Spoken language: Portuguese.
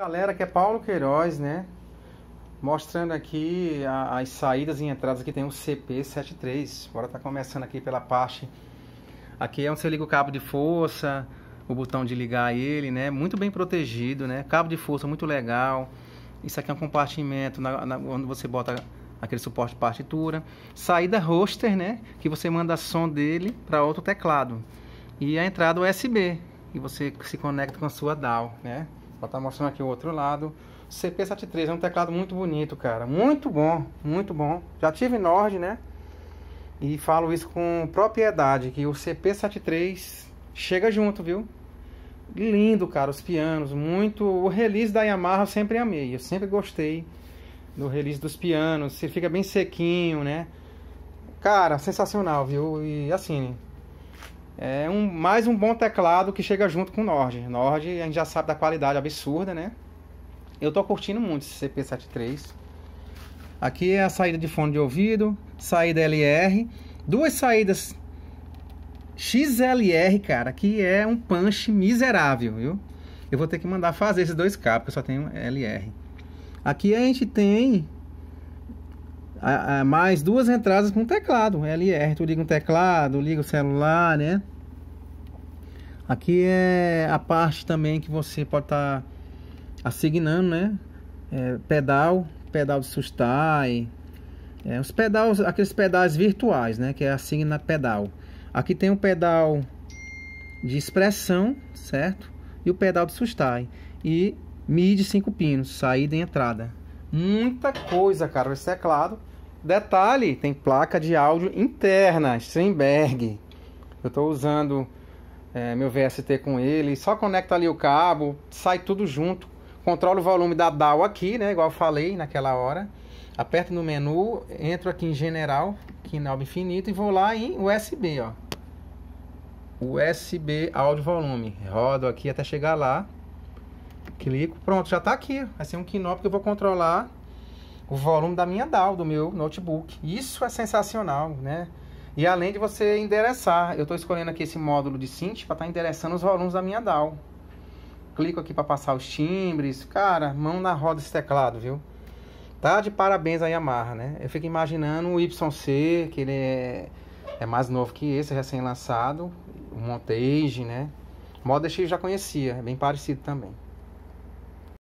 Galera, aqui é Paulo Queiroz, né? Mostrando aqui a, as saídas e entradas que tem o CP73. Bora tá começando aqui pela parte. Aqui é onde você liga o cabo de força, o botão de ligar ele, né? Muito bem protegido, né? Cabo de força muito legal. Isso aqui é um compartimento na, na, onde você bota aquele suporte de partitura. Saída roster, né? Que você manda som dele para outro teclado. E a entrada USB. que você se conecta com a sua DAW, né? Vou estar tá mostrando aqui o outro lado. CP73 é um teclado muito bonito, cara. Muito bom, muito bom. Já tive Nord, né? E falo isso com propriedade, que o CP73 chega junto, viu? Lindo, cara, os pianos, muito... O release da Yamaha eu sempre amei, eu sempre gostei do release dos pianos. Se fica bem sequinho, né? Cara, sensacional, viu? E assim, é um, mais um bom teclado que chega junto com o Nord. Nord, a gente já sabe da qualidade absurda, né? Eu tô curtindo muito esse CP73. Aqui é a saída de fone de ouvido, saída LR, duas saídas XLR, cara, que é um punch miserável, viu? Eu vou ter que mandar fazer esses dois cabos, porque eu só tenho LR. Aqui a gente tem a, a mais duas entradas com teclado, LR. Tu liga um teclado, liga o celular, né? Aqui é a parte também que você pode estar tá assignando, né? É, pedal, pedal de sustai, é, os pedais, aqueles pedais virtuais, né? Que é assigna pedal. Aqui tem o um pedal de expressão, certo? E o pedal de sustai. E MIDI 5 pinos, saída e entrada. Muita coisa, cara, esse teclado. Detalhe, tem placa de áudio interna, Steinberg. Eu estou usando é, meu VST com ele, só conecta ali o cabo, sai tudo junto, controla o volume da DAW aqui, né, igual eu falei naquela hora, aperto no menu, entro aqui em General, aqui na infinito e vou lá em USB, ó. USB áudio volume, rodo aqui até chegar lá, clico, pronto, já está aqui, vai ser um Kinop que eu vou controlar o volume da minha DAW, do meu notebook. Isso é sensacional, né? E além de você endereçar, eu estou escolhendo aqui esse módulo de synth para estar tá endereçando os volumes da minha DAW. Clico aqui para passar os timbres. Cara, mão na roda esse teclado, viu? Tá de parabéns a Yamaha, né? Eu fico imaginando o YC, que ele é, é mais novo que esse, recém-lançado. O Montage, né? Moda X já conhecia, é bem parecido também.